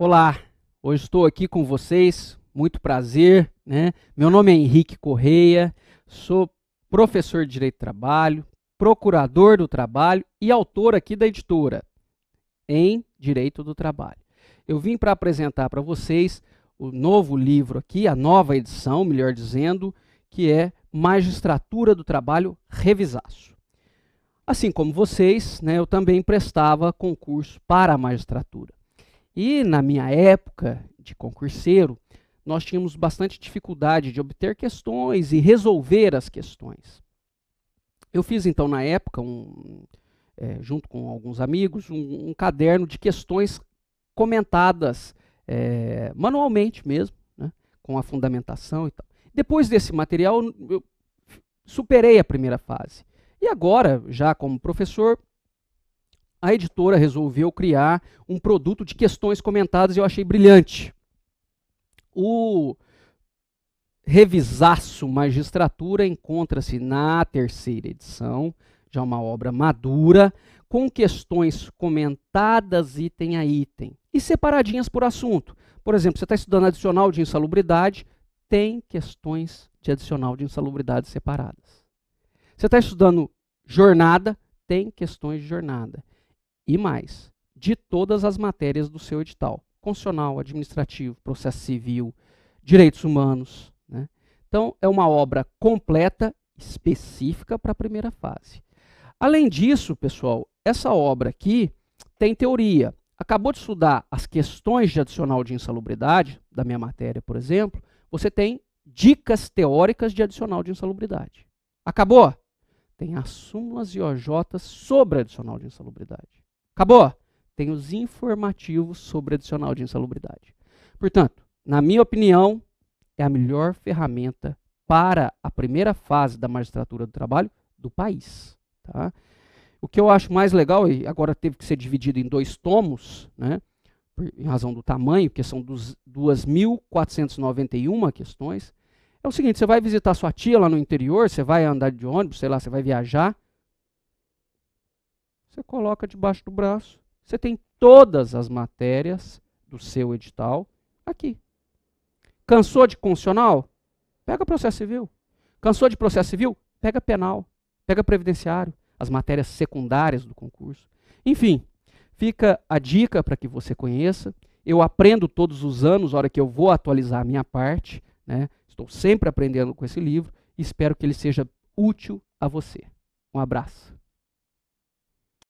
Olá, hoje estou aqui com vocês, muito prazer. Né? Meu nome é Henrique Correia, sou professor de Direito do Trabalho, procurador do trabalho e autor aqui da editora em Direito do Trabalho. Eu vim para apresentar para vocês o novo livro aqui, a nova edição, melhor dizendo, que é Magistratura do Trabalho Revisaço. Assim como vocês, né, eu também prestava concurso para a magistratura. E na minha época de concurseiro, nós tínhamos bastante dificuldade de obter questões e resolver as questões. Eu fiz então na época, um, é, junto com alguns amigos, um, um caderno de questões comentadas é, manualmente mesmo, né, com a fundamentação e tal. Depois desse material, eu superei a primeira fase. E agora, já como professor, a editora resolveu criar um produto de questões comentadas e eu achei brilhante. O Revisaço Magistratura encontra-se na terceira edição, já uma obra madura, com questões comentadas item a item e separadinhas por assunto. Por exemplo, você está estudando adicional de insalubridade, tem questões de adicional de insalubridade separadas. Você está estudando jornada, tem questões de jornada e mais, de todas as matérias do seu edital: constitucional, administrativo, processo civil, direitos humanos. Né? Então, é uma obra completa, específica para a primeira fase. Além disso, pessoal, essa obra aqui tem teoria. Acabou de estudar as questões de adicional de insalubridade, da minha matéria, por exemplo, você tem dicas teóricas de adicional de insalubridade. Acabou? Tem as súmulas e OJs sobre adicional de insalubridade. Acabou. Tem os informativos sobre adicional de insalubridade. Portanto, na minha opinião, é a melhor ferramenta para a primeira fase da magistratura do trabalho do país. Tá? O que eu acho mais legal, e agora teve que ser dividido em dois tomos, né, em razão do tamanho, que são 2.491 questões, é o seguinte: você vai visitar sua tia lá no interior, você vai andar de ônibus, sei lá, você vai viajar, você coloca debaixo do braço. Você tem todas as matérias do seu edital aqui. Cansou de constitucional? Pega processo civil. Cansou de processo civil? Pega penal. Pega previdenciário. As matérias secundárias do concurso. Enfim, fica a dica para que você conheça. Eu aprendo todos os anos, hora que eu vou atualizar a minha parte. Né? Estou sempre aprendendo com esse livro. Espero que ele seja útil a você. Um abraço.